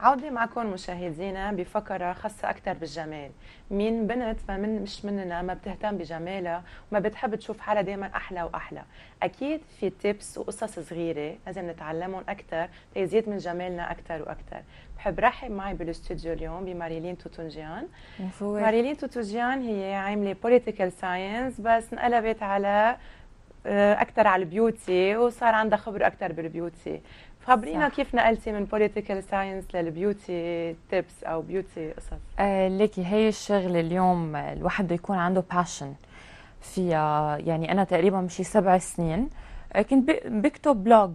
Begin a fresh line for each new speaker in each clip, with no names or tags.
عودة معكم مشاهدينا بفقرة خاصة أكثر بالجمال مين بنت ما من مش مننا ما بتهتم بجمالها وما بتحب تشوف حالها دائما أحلى وأحلى أكيد في تيبس وقصص صغيرة لازم نتعلمهم أكثر ليزيد من جمالنا أكثر وأكثر بحب رحب معي بالاستوديو اليوم بماريلين توتونجيان ماريلين توتونجيان هي عاملة بوليتيكال ساينس بس انقلبت على آه، اكثر على البيوتي وصار عندها خبر اكثر بالبيوتي خبرينا كيف نقلتي من بوليتيكال ساينس للبيوتي تيبس او بيوتي قصص
آه ليكي هي الشغل اليوم الواحد بده يكون عنده باشن فيها يعني انا تقريبا شي سبع سنين آه، كنت بكتب بلوج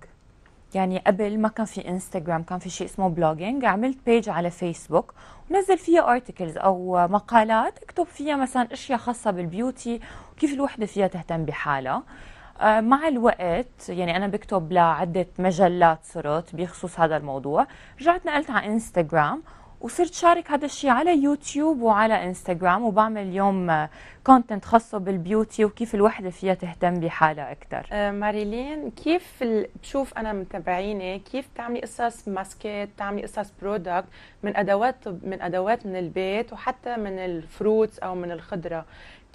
يعني قبل ما كان في انستغرام كان في شيء اسمه بلوجينج عملت بيج على فيسبوك ونزل فيها ارتكلز او مقالات اكتب فيها مثلا اشياء خاصه بالبيوتي وكيف الوحده فيها تهتم بحالها آه، مع الوقت يعني انا بكتب لعده مجلات صرت بخصوص هذا الموضوع رجعت نقلت على انستغرام وصرت شارك هذا الشيء على يوتيوب وعلى انستغرام وبعمل اليوم كونتنت آه، خاصه بالبيوتي وكيف الوحده
فيها تهتم بحالها اكثر آه ماريلين كيف بشوف انا متابعيني كيف تعملي قصص ماسكات تعملي قصص برودكت من ادوات من ادوات من البيت وحتى من الفروتس او من الخضره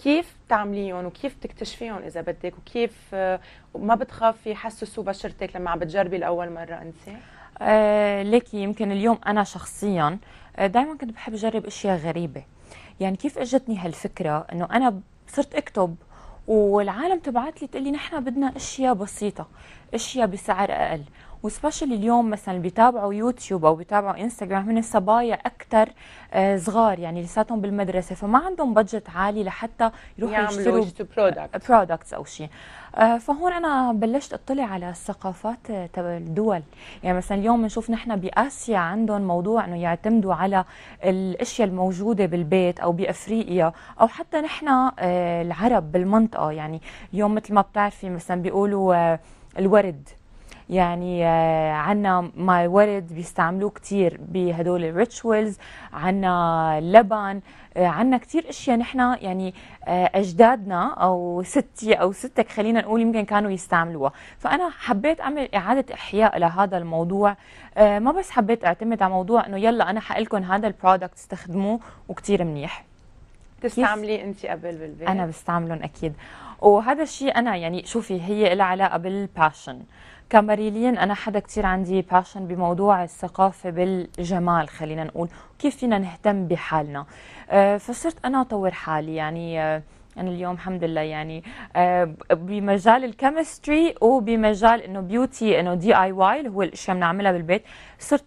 كيف تعمليهم وكيف تكتشفيهم اذا بدك وكيف آه، ما بتخافي يحسسوا بشرتك لما عم بتجربي لاول مره انت
آه ليكي يمكن اليوم انا شخصيا آه، دائما كنت بحب اجرب اشياء غريبه يعني كيف اجتني هالفكره انه انا صرت اكتب والعالم تبعت لي تقول لي نحن بدنا اشياء بسيطه اشياء بسعر اقل وسبشلي اليوم مثلا اللي بيتابعوا يوتيوب او بيتابعوا انستغرام هن الصبايا اكثر آه، صغار يعني لساتهم بالمدرسه فما عندهم بادجت عالي لحتى يروحوا يشتروا برودكتس آه، او شيء آه، فهون انا بلشت اطلع على الثقافات تبع الدول يعني مثلا اليوم بنشوف نحن باسيا عندهم موضوع انه يعتمدوا على الاشياء الموجوده بالبيت او بافريقيا او حتى نحن العرب بالمنطقه يعني اليوم مثل ما بتعرفي مثلا بيقولوا الورد يعني آه، عنا ماي ورد بيستعملوه كثير بهدول الريتشولز عنا لبن آه، عنا كثير اشياء نحن يعني آه، اجدادنا او ستي او ستك خلينا نقول يمكن كانوا يستعملوها فانا حبيت اعمل اعاده احياء لهذا الموضوع ما بس حبيت اعتمد على موضوع انه يلا انا حقلكم هذا البرودكت استخدموه وكثير منيح
تستعملي انت قبل بالبيت انا
بستعملهم اكيد وهذا الشيء انا يعني شوفي هي لها علاقه بالباشن كماريلين انا حدا كثير عندي باشن بموضوع الثقافه بالجمال خلينا نقول كيف فينا نهتم بحالنا آه، فصرت انا اطور حالي يعني آه، انا اليوم الحمد لله يعني آه، بمجال الكيمستري وبمجال انه بيوتي انه دي اي واي اللي هو الاشياء بنعملها بالبيت صرت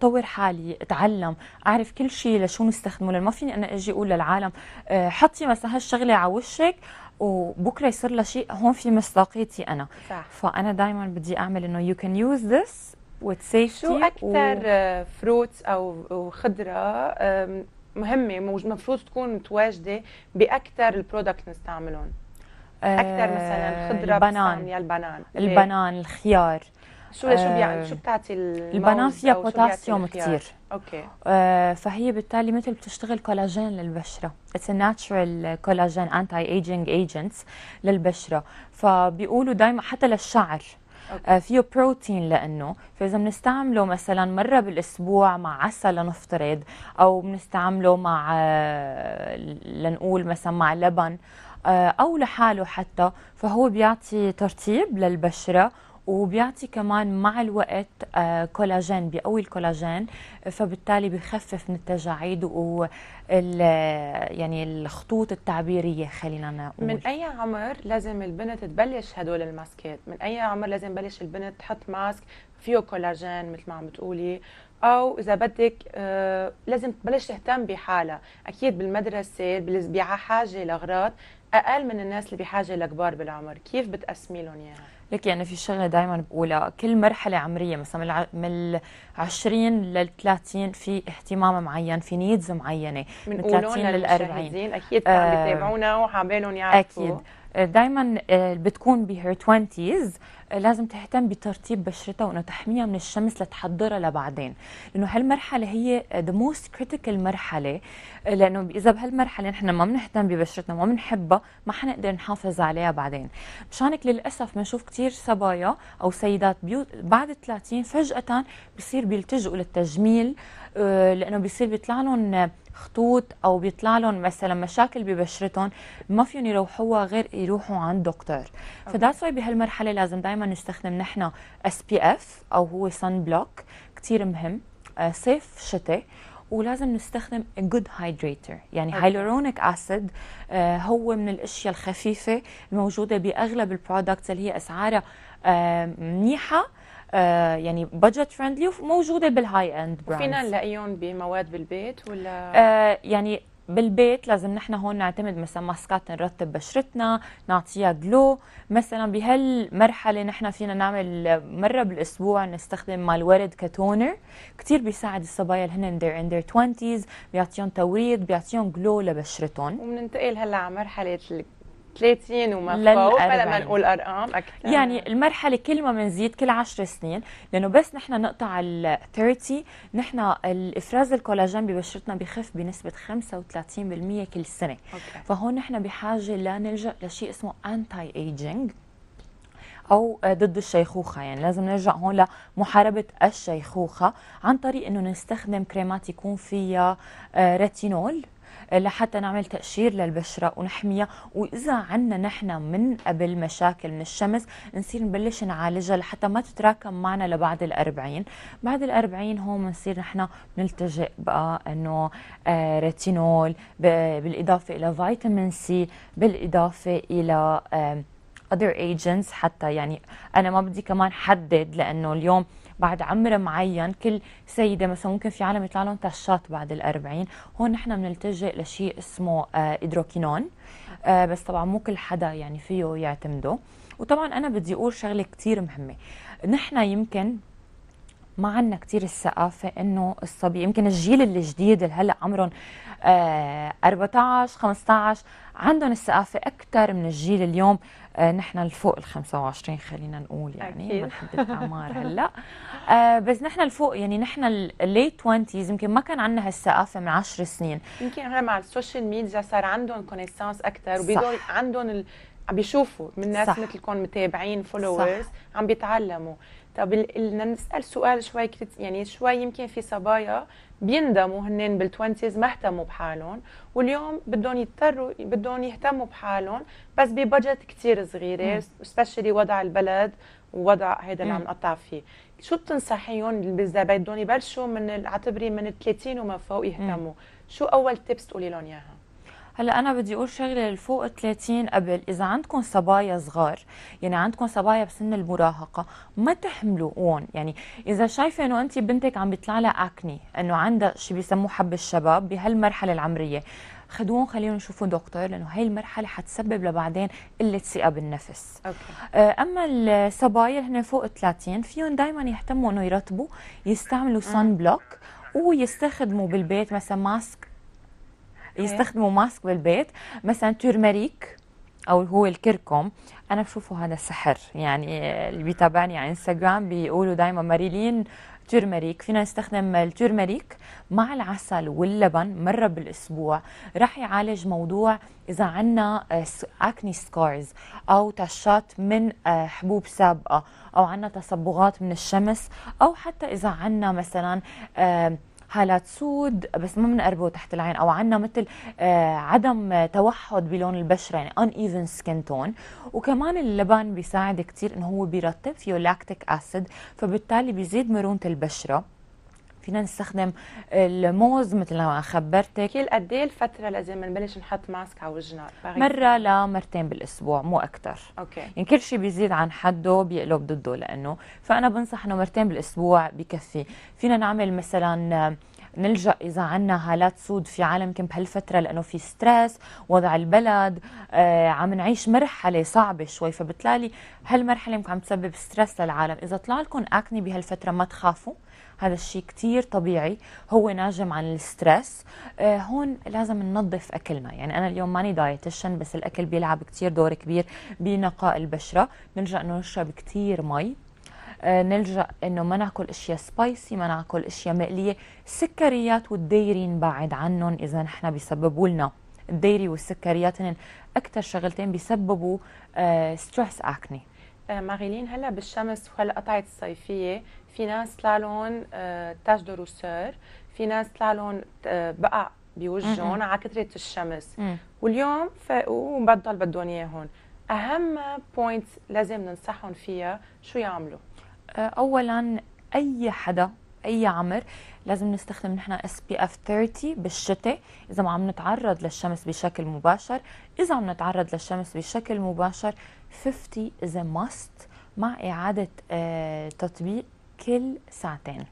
طور حالي اتعلم اعرف كل شيء لشو نستخدمه لان ما فيني انا اجي اقول للعالم حطي مثلا هالشغله على وشك وبكره يصير لها شيء هون في مصداقيتي انا صح. فانا دائما بدي اعمل انه يو كان يوز ذس وتسيفتي شو اكثر
آه، و... فروتس او خضره مهمه المفروض تكون متواجده باكثر البرودكت نستعملهم آه، اكثر مثلا خضره البنان البنان إيه؟
البنان الخيار شو شو بيعني آه، شو بتعطي البنان فيها بوتاسيوم كثير اوكي آه فهي بالتالي مثل بتشتغل كولاجين للبشره اتس ناتشرال كولاجين انتي ايجينج ايجنتس للبشره فبيقولوا دائما حتى للشعر آه فيه بروتين لانه فاذا بنستعمله مثلا مره بالاسبوع مع عسل لنفترض او بنستعمله مع آه لنقول مثلا مع لبن آه، او لحاله حتى فهو بيعطي ترطيب للبشره وبيعطي كمان مع الوقت آه، كولاجين بيقوي الكولاجين فبالتالي بخفف من التجاعيد و يعني الخطوط التعبيريه خلينا
نقول من اي عمر لازم البنت تبلش هدول الماسكات من اي عمر لازم بلش البنت تحط ماسك فيه كولاجين مثل ما عم بتقولي او اذا بدك آه، لازم تبلش تهتم بحالها اكيد بالمدرسه بحاجه لاغراض اقل من الناس اللي بحاجه لكبار بالعمر كيف بتقسمي لهم اياها
لك يعني في شغله دائما بقولها كل مرحله عمريه مثلا من ال 20 لل 30 في اهتمام معين في نيدز معينه من, 30 لل 40 اكيد عم آه، بيتابعونا
وحابين يعرفوا اكيد
دائما آه، بتكون بهير آه، 20 لازم تهتم بترطيب بشرتها وانه تحميها من الشمس لتحضرها لبعدين لانه هالمرحله هي ذا موست كريتيكال مرحله آه، لانه اذا بهالمرحله نحن ما بنهتم ببشرتنا ما بنحبها ما حنقدر نحافظ عليها بعدين مشانك للاسف بنشوف كثير صبايا او سيدات بيوت بعد 30 فجاه بصير بيلتجئوا للتجميل لانه بصير بيطلع لهم خطوط او بيطلع لهم مثلا مشاكل ببشرتهم ما فيهم يروحوها غير يروحوا عند دكتور فذاتس واي بهالمرحله لازم دائما نستخدم نحن اس بي اف او هو سن بلوك كثير مهم صيف آه، شتاء ولازم نستخدم جود هايدريتر يعني هايلورونيك اسيد آه، هو من الاشياء الخفيفه الموجوده باغلب البرودكتس اللي هي اسعارها آه، منيحه آه، يعني بادجت فريندلي وموجوده بالهاي اند براندز فينا
نلاقيهم بمواد بالبيت ولا
آه، يعني بالبيت لازم نحن هون نعتمد مثلا ماسكات نرطب بشرتنا نعطيها جلو مثلا بهالمرحله نحن فينا نعمل مره بالاسبوع نستخدم مال ورد كتونر كثير بيساعد الصبايا اللي هن they're in their 20s بيعطيهم توريد بيعطيهم جلو لبشرتهم
وبننتقل هلا على مرحله 30 وما فوق ما نقول ارقام اكثر يعني المرحله كل ما بنزيد كل
10 سنين لانه بس نحن نقطع ال 30 نحن الافراز الكولاجين ببشرتنا بخف بنسبه 35% كل سنه أوكي. فهون نحن بحاجه لنلجا لشيء اسمه انتي ايجينج او ضد الشيخوخه يعني لازم نرجع هون لمحاربه الشيخوخه عن طريق انه نستخدم كريمات يكون فيها ريتينول آه، لحتى نعمل تقشير للبشرة ونحميها وإذا عنا نحن من قبل مشاكل من الشمس نصير نبلش نعالجها لحتى ما تتراكم معنا لبعد الأربعين بعد الأربعين هون بنصير نحن بنلتجئ بقى أنه آه، ريتينول بالإضافة إلى فيتامين سي بالإضافة إلى other agents حتى يعني أنا ما بدي كمان حدد لأنه اليوم بعد عمر معين كل سيده مثلا ممكن في عالم يطلع لهم تشات بعد الأربعين هون نحن بنلتجئ لشيء اسمه آه، إدروكينون آه، بس طبعا مو كل حدا يعني فيه يعتمده وطبعا أنا بدي أقول شغلة كتير مهمة نحن يمكن ما عندنا كثير الثقافة إنه الصبي يمكن الجيل الجديد اللي هلا عمرهم 14 آه، 15 عندهم الثقافه اكثر من الجيل اليوم آه، نحن لفوق ال 25 خلينا نقول يعني ما نحدد اعمار هلا آه، بس نحن لفوق يعني نحن الليت 20 يمكن ما كان عندنا هالثقافه من 10 سنين
يمكن هلا مع السوشيال ميديا صار عندهم كونيسانس اكثر وبيضل عندهم ال... عم بيشوفوا من ناس مثلكم متابعين فولورز عم بيتعلموا طب بدنا نسال سؤال شوي كريت يعني شوي يمكن في صبايا بيندموا هن بالتوينتيز ما اهتموا بحالهم واليوم بدهم يضطروا بدهم يهتموا بحالهم بس ببجت كثير صغيره سبيشلي وضع البلد ووضع هيدا اللي عم نقطع فيه شو بتنصحيهم اذا بدهم يبلشوا من اعتبري من ال 30 وما فوق يهتموا شو اول تيبس تقولي لهم اياها هلا انا بدي اقول شغله لفوق 30
قبل اذا عندكم صبايا صغار يعني عندكم صبايا بسن المراهقه ما تحملوهم يعني اذا شايفه انه انت بنتك عم بيطلع لها اكني انه عندها شيء بيسموه حب الشباب بهالمرحله العمريه خدوهم خليهم يشوفوا دكتور لانه هاي المرحله حتسبب لبعدين قله ثقه بالنفس أوكي. آه، اما الصبايا اللي هن فوق 30 فيهم دائما يهتموا انه يرطبوا يستعملوا صن بلوك ويستخدموا بالبيت مثلا ماسك يستخدموا ماسك بالبيت مثلا تورمريك او هو الكركم انا بشوفه هذا سحر يعني اللي بيتابعني على انستغرام بيقولوا دائما ماريلين تورمريك فينا نستخدم التورمريك مع العسل واللبن مرة بالأسبوع راح يعالج موضوع إذا عنا أكني آه، سكارز أو تشات من آه، حبوب سابقة أو عنا تصبغات من الشمس أو حتى إذا عنا مثلا حالات سود بس ما بنقربه تحت العين او عندنا مثل آه، عدم توحد بلون البشره يعني ان ايفن سكين تون وكمان اللبن بيساعد كثير انه هو بيرطب فيه لاكتيك اسيد فبالتالي بيزيد مرونه البشره فينا نستخدم الموز مثل ما خبرتك كل
قد ايه الفتره لازم نبلش نحط ماسك على وجهنا مره
لمرتين بالاسبوع مو اكثر اوكي يعني كل شيء بيزيد عن حده بيقلب ضده لانه فانا بنصح انه مرتين بالاسبوع بكفي فينا نعمل مثلا نلجا اذا عندنا حالات سود في عالم يمكن بهالفتره لانه في ستريس وضع البلد آه عم نعيش مرحله صعبه شوي فبتلاقي هالمرحله عم تسبب ستريس للعالم اذا طلع لكم اكني بهالفتره ما تخافوا هذا الشيء كتير طبيعي هو ناجم عن الستريس آه هون لازم ننظف أكلنا يعني أنا اليوم ماني دايتشن بس الأكل بيلعب كتير دور كبير بنقاء البشرة نلجأ أنه نشرب كتير مي آه نلجأ أنه ما ناكل أشياء سبايسي ما ناكل أشياء مقلية السكريات والديري نبعد عنهم إذا نحن بيسببوا لنا الديري والسكريات هن أكثر شغلتين بيسببوا آه ستريس أكني
آه، ماريلين هلا بالشمس وهلا قطعت الصيفيه في ناس طلع لهم آه، تاج دو روسور في ناس طلع لهم آه، بقع بوجههم على كثره الشمس واليوم فاقوا وبضل بدهم اياهم اهم بوينت لازم ننصحهم فيها شو يعملوا آه،
اولا اي حدا اي عمر لازم نستخدم نحن اس بي اف 30 بالشتاء اذا ما عم نتعرض للشمس بشكل مباشر اذا عم نتعرض للشمس بشكل مباشر 50 is a must مع إعادة تطبيق كل ساعتين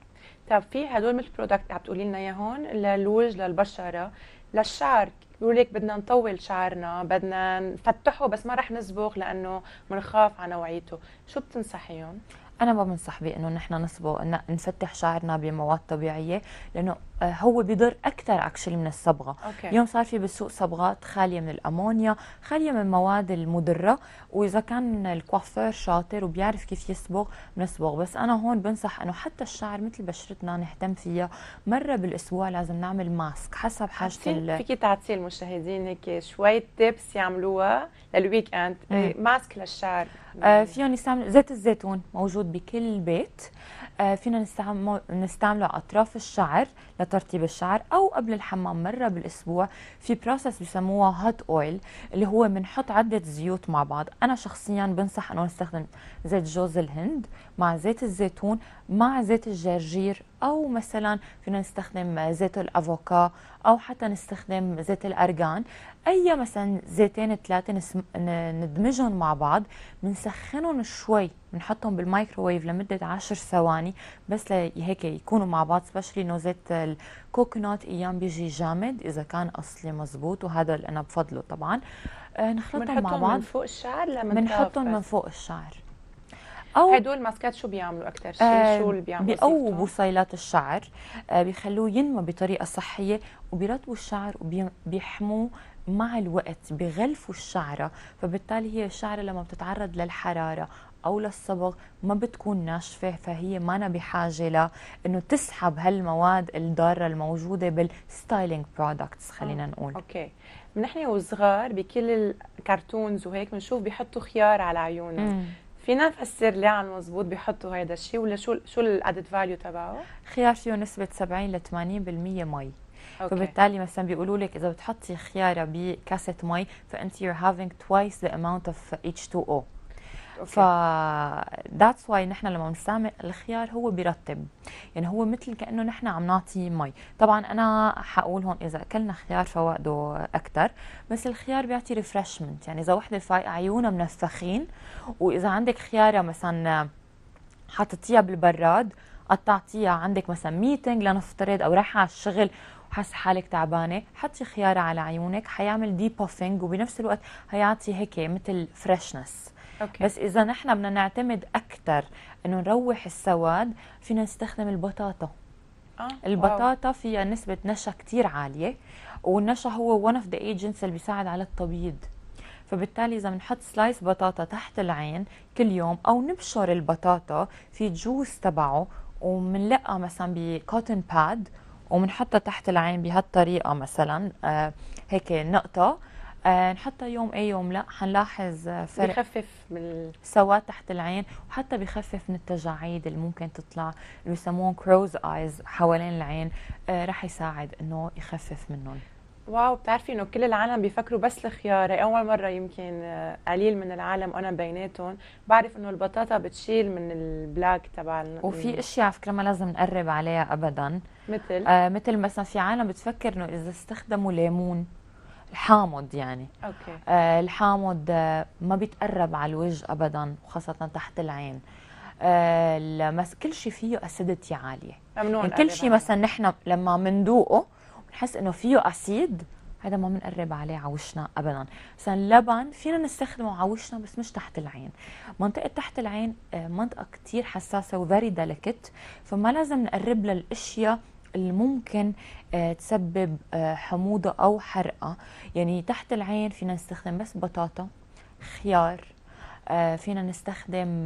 طب في هدول مثل برودكت عم تقولي لنا اياهم للوج للبشره للشعر بيقولوا لك بدنا نطول شعرنا بدنا نفتحه بس ما رح نصبغ لانه بنخاف على نوعيته شو بتنصحيهم
انا ما بنصح بانه نحن نصبغ نفتح شعرنا بمواد طبيعيه لانه آه، هو بيضر اكثر اكشلي من الصبغه أوكي. اليوم صار في بالسوق صبغات خاليه من الامونيا خاليه من المواد المضره واذا كان الكوافير شاطر وبيعرف كيف يصبغ بنصبغ بس انا هون بنصح انه حتى الشعر مثل بشرتنا نهتم فيها مره بالاسبوع لازم نعمل ماسك حسب حاجه ال... فيكي
تعطي المشاهدين هيك شويه تيبس يعملوها للويك اند ماسك للشعر
آه فيهم يستعملوا زيت الزيتون موجود بكل بيت آه، فينا نستعمله على اطراف الشعر لترطيب الشعر او قبل الحمام مره بالاسبوع في بروسس بسموها هوت اويل اللي هو بنحط عده زيوت مع بعض انا شخصيا بنصح انه نستخدم زيت جوز الهند مع زيت الزيتون مع زيت الجرجير او مثلا فينا نستخدم زيت الافوكا او حتى نستخدم زيت الارغان اي مثلا زيتين ثلاثه نسم... ندمجهم مع بعض بنسخنهم شوي بنحطهم بالمايكروويف لمده 10 ثواني بس لهيك يكونوا مع بعض سبيشلي انه زيت الكوكونات ايام بيجي جامد اذا كان اصلي مزبوط وهذا اللي انا بفضله طبعا آه، نخلطهم مع بعض من فوق
الشعر لما بنحطهم من
فوق الشعر
او هدول الماسكات شو بيعملوا اكثر شيء آه شو اللي بيعملوا بيقووا
صيلات الشعر آه بيخلوه ينمو بطريقه صحيه وبيرطبوا الشعر وبيحموه مع الوقت بغلفوا الشعره فبالتالي هي الشعره لما بتتعرض للحراره او للصبغ ما بتكون ناشفه فهي ما أنا بحاجه لانه تسحب هالمواد الضاره الموجوده بالستايلينج برودكتس آه، خلينا نقول
اوكي نحن وصغار بكل الكرتونز وهيك بنشوف بيحطوا خيار على عيوننا فينا نفسر ليه عن مزبوط بيحطوا هيدا الشيء ولا شو شو الادد فاليو تبعه؟
خيار فيه نسبة 70 ل 80% مي أوكي. فبالتالي مثلا بيقولوا لك اذا بتحطي خياره بكاسه مي فانت يو هافينج توايس ذا اماونت اوف H2O ف ذاتس واي نحن لما بنستعمل الخيار هو بيرطب يعني هو مثل كانه نحن عم نعطي مي طبعا انا حقول هون اذا اكلنا خيار فوائده اكثر بس الخيار بيعطي ريفرشمنت يعني اذا وحده فايقه عيونها منفخين واذا عندك خياره مثلا حطيتيها بالبراد قطعتيها عندك مثلا ميتنج لنفترض او رايحه على الشغل وحاسه حالك تعبانه حطي خياره على عيونك حيعمل دي بوفينج وبنفس الوقت حيعطي هيك مثل فريشنس
أوكي. بس اذا
نحن بدنا نعتمد اكثر انه نروح السواد فينا نستخدم البطاطا
آه. البطاطا
واو. فيها نسبه نشا كثير عاليه والنشا هو ون اوف ذا ايجنتس اللي بيساعد على التبييض فبالتالي اذا بنحط سلايس بطاطا تحت العين كل يوم او نبشر البطاطا في جوز تبعه وبنلقى مثلا بكوتن باد وبنحطها تحت العين بهالطريقه مثلا آه هيك نقطه آه نحطها يوم اي يوم لا حنلاحظ فرق بخفف من سواد تحت العين وحتى بخفف من التجاعيد اللي ممكن تطلع اللي يسموهم كروز ايز حوالين العين آه رح يساعد انه يخفف منهم
واو بتعرفي انه كل العالم بيفكروا بس الخيار إيه اول مره يمكن آه، قليل من العالم انا بيناتهم بعرف انه البطاطا بتشيل من البلاك تبع وفي اشياء
على فكره ما لازم نقرب عليها ابدا مثل آه مثل مثلا في عالم بتفكر انه اذا استخدموا ليمون الحامض يعني أوكي. آه الحامض آه، ما بيتقرب على الوجه ابدا وخاصه تحت العين آه كل شيء فيه اسيدتي عاليه ممنوع يعني كل شيء مثلا نحن لما بنذوقه بنحس انه فيه اسيد هذا ما بنقرب عليه على وشنا ابدا مثلا اللبن فينا نستخدمه على وشنا بس مش تحت العين منطقه تحت العين آه، منطقه كثير حساسه وفيري ديليكت فما لازم نقرب للاشياء اللي ممكن آه، تسبب آه، حموضة أو حرقة يعني تحت العين فينا نستخدم بس بطاطا خيار آه، فينا نستخدم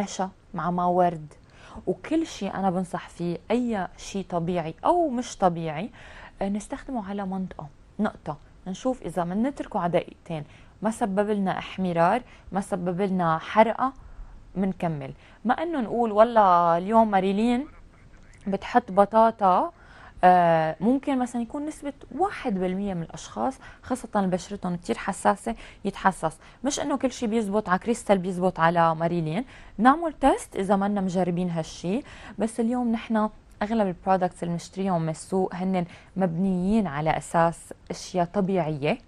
نشا مع ما ورد وكل شيء أنا بنصح فيه أي شيء طبيعي أو مش طبيعي نستخدمه على منطقة نقطة نشوف إذا من نتركه على دقيقتين ما سبب لنا احمرار ما سبب لنا حرقة منكمل ما انه نقول والله اليوم مريلين بتحط بطاطا آه، ممكن مثلا يكون نسبة 1% من الأشخاص خاصة بشرتهم كتير حساسة يتحسس مش إنه كل شيء بيزبط على كريستال بيزبط على ماريلين نعمل تيست إذا ما مجربين هالشي بس اليوم نحن اغلب البرودكتس اللي بنشتريهم من السوق هن مبنيين على اساس اشياء طبيعيه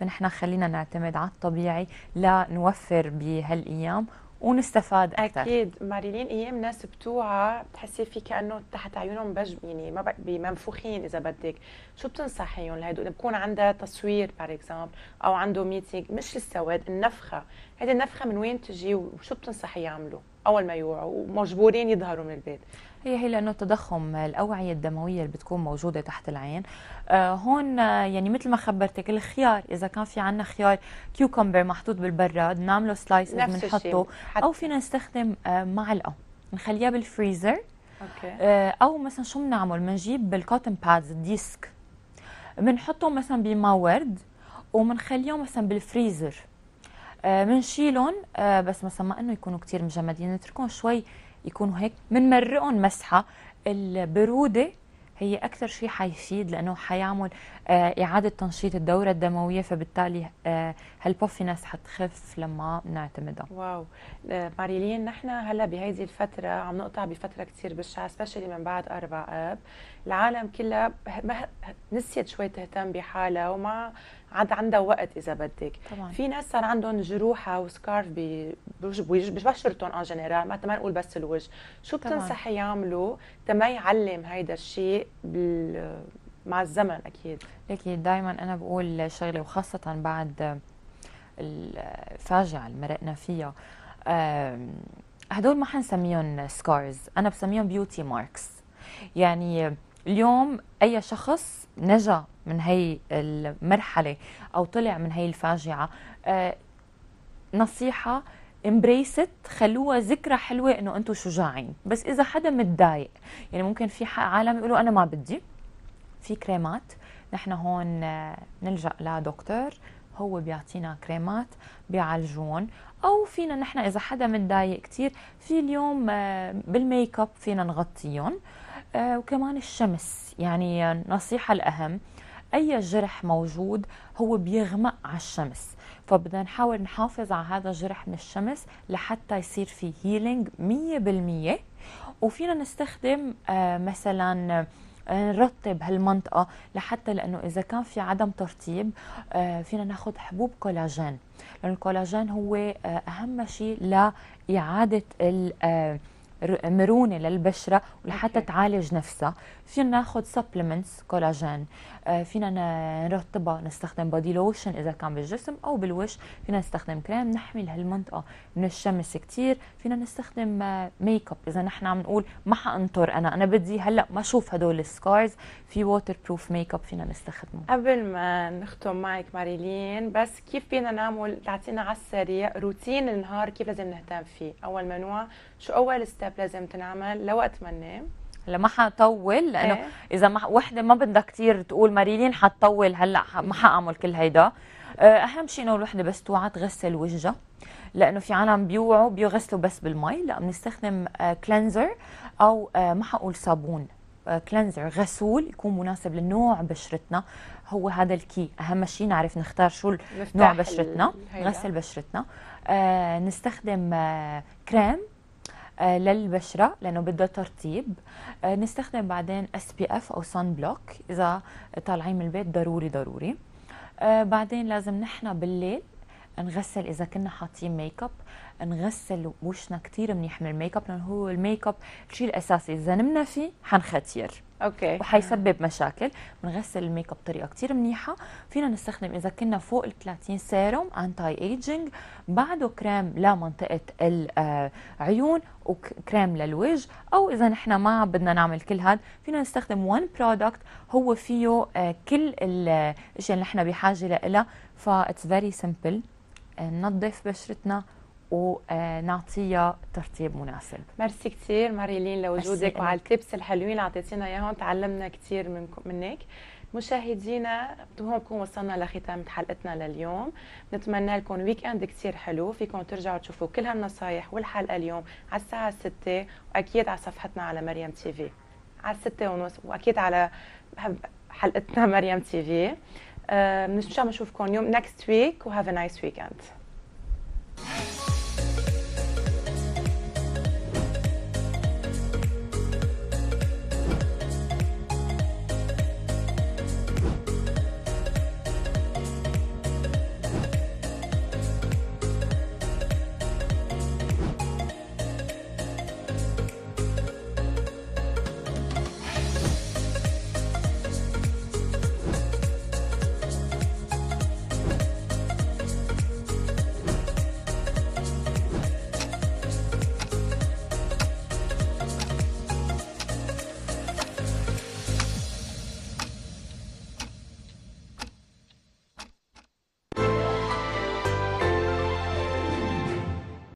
فنحن خلينا نعتمد على الطبيعي لنوفر بهالايام ونستفاد اكثر اكيد
ماريلين ايام ناس بتوعى بتحسي في كانه تحت عيونهم بج يعني ما بمنفوخين اذا بدك شو بتنصحيهم لهدول اللي بكون عندها تصوير بار اكزامبل او عنده ميتينج مش السواد النفخه هيدي النفخه من وين تجي وشو بتنصحي يعملوا اول ما يوعوا ومجبورين يظهروا من البيت
هي هي لانه التضخم الاوعيه الدمويه اللي بتكون موجوده تحت العين آه، هون آه، يعني مثل ما خبرتك الخيار اذا كان في عندنا خيار كيوكمبر محطوط بالبراد نعمله سلايس بنحطه او فينا نستخدم آه، معلقه نخليها بالفريزر اوكي او مثلا شو بنعمل بنجيب بالكوتن بادز ديسك بنحطهم مثلا ورد وبنخليهم مثلا بالفريزر بنشيلهم بس مثلا ما انه يكونوا كثير مجمدين نتركهم شوي يكونوا هيك بنمرقهم مسحه البروده هي اكثر شيء حيفيد لانه حيعمل آه، اعاده تنشيط الدوره الدمويه فبالتالي آه، هالبوفينس حتخف لما نعتمدها
واو آه، ماريلين نحن هلا بهيدي الفتره عم نقطع بفتره كثير بشعه سبيشلي من بعد أربع اب العالم كلها نسيت شوي تهتم بحالها وما عاد عندها وقت اذا بدك طبعا. في ناس صار عندهم جروحه وسكارف ببشرتهم ان جنرال ما ما نقول بس الوجه شو بتنصحي يعملوا تما يعلم هيدا الشيء بال مع الزمن اكيد لكن دائما انا بقول شغله وخاصه بعد
الفاجعه اللي مرقنا فيها هدول ما حنسميهم سكارز انا بسميهم بيوتي ماركس يعني اليوم اي شخص نجا من هي المرحله او طلع من هي الفاجعه آه، نصيحه امبريست خلوها ذكرى حلوه انه انتم شجاعين بس اذا حدا متضايق يعني ممكن في عالم يقولوا انا ما بدي في كريمات نحن هون آه، نلجا لدكتور هو بيعطينا كريمات بيعالجون او فينا نحن اذا حدا متضايق كثير في اليوم آه، بالميك اب فينا نغطيهم وكمان الشمس يعني نصيحه الاهم اي جرح موجود هو بيغمق على الشمس فبدنا نحاول نحافظ على هذا الجرح من الشمس لحتى يصير في هيلينج 100% وفينا نستخدم آه، مثلا آه، نرطب هالمنطقة لحتى لأنه إذا كان في عدم ترطيب آه، فينا ناخذ حبوب كولاجين لانه الكولاجين هو أهم شيء لإعادة مرونه للبشره ولحتى okay. تعالج نفسها فينا ناخذ سبلمنتس كولاجين فينا نرطبها نستخدم بودي لوشن اذا كان بالجسم او بالوش فينا نستخدم كريم نحمي هالمنطقه من الشمس كثير فينا نستخدم ميك آه، اب اذا نحن عم نقول ما حانطر انا انا بدي هلا ما اشوف هدول السكارز في ووتر بروف ميك اب فينا نستخدمه
قبل ما نختم معك ماريلين بس كيف فينا نعمل تعطينا على السريع روتين النهار كيف لازم نهتم فيه اول ما نوع شو اول ستيب ستيب لازم تنعمل لوقت ما ننام
هلا ما حطول لانه ايه؟ اذا ما وحده ما بدها كثير تقول مريلين حتطول هلا ما حاعمل كل هيدا أه، اهم شيء انه الوحده بس توعى تغسل وجهها لانه في عالم بيوعوا بيغسلوا بس بالمي لا بنستخدم كلينزر أه، او أه، ما حقول صابون كلينزر غسول يكون مناسب لنوع بشرتنا هو هذا الكي اهم شيء نعرف نختار شو نوع بشرتنا نغسل بشرتنا نستخدم كريم آه، للبشرة لأنه بدها ترطيب آه، نستخدم بعدين اس بي اف أو سان بلوك إذا طالعين من البيت ضروري ضروري آه، بعدين لازم نحن بالليل نغسل اذا كنا حاطين ميك اب نغسل وشنا كثير منيح من الميك اب لانه هو الميك اب الشيء الاساسي اذا نمنا فيه حنختير اوكي وحيسبب مشاكل بنغسل الميك اب بطريقه كثير منيحه فينا نستخدم اذا كنا فوق ال 30 سيروم انتي ايجينج بعده كريم لمنطقه العيون آه، وكريم للوجه او اذا نحن ما بدنا نعمل كل هذا فينا نستخدم وان برودكت هو فيه آه، كل آه، الاشياء اللي نحن بحاجه لها اتس فيري سمبل ننظف بشرتنا ونعطيها آه، ترطيب مناسب
ميرسي كثير ماريلين لوجودك وعلى التبس الحلوين اللي اعطيتينا اياهم تعلمنا كثير منك مشاهدينا هون نكون وصلنا لختام حلقتنا لليوم نتمنى لكم ويك اند كثير حلو فيكم ترجعوا تشوفوا كل هالنصايح والحلقه اليوم على الساعه 6 واكيد على صفحتنا على مريم تي في على 6 ونص واكيد على حلقتنا مريم تي في نشوفكم uh, يوم next week و have a nice weekend.